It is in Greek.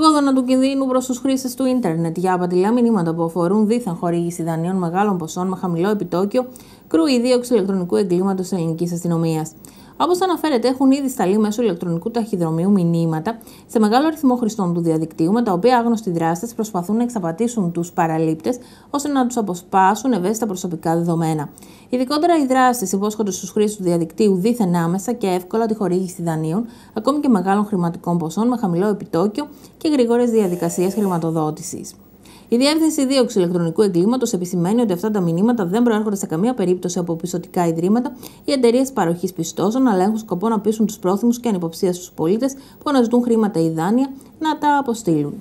κόδωνα του κινδύνου προς τους χρήστες του ίντερνετ για απατηλά μηνύματα που αφορούν δίθεν χορήγηση δανείων μεγάλων ποσών με χαμηλό επιτόκιο, κρούει δίωξη ηλεκτρονικού εγκλήματος ελληνικής αστυνομίας. Όπως αναφέρεται, έχουν ήδη σταλεί μέσω ηλεκτρονικού ταχυδρομείου μηνύματα σε μεγάλο αριθμό χρηστών του διαδικτύου, με τα οποία άγνωστοι δράστες προσπαθούν να εξαπατήσουν τους παραλήπτες ώστε να τους αποσπάσουν ευαίσθητα προσωπικά δεδομένα. Ειδικότερα, οι δράστες υπόσχονται στους χρήστες του διαδικτύου δίθεν άμεσα και εύκολα τη χορήγηση δανείων, ακόμη και μεγάλων χρηματικών ποσών με χαμηλό επιτόκιο και γρήγορες διαδικασίες χρηματοδότησης. Η διεύθυνση δίωξη ηλεκτρονικού εγκλήματος επισημαίνει ότι αυτά τα μηνύματα δεν προέρχονται σε καμία περίπτωση από πιστοτικά ιδρύματα ή εταιρείες παροχής πιστώσεων, αλλά έχουν σκοπό να πείσουν τους πρόθυμους και ανυποψία στου πολίτες που αναζητούν χρήματα ή δάνεια να τα αποστείλουν.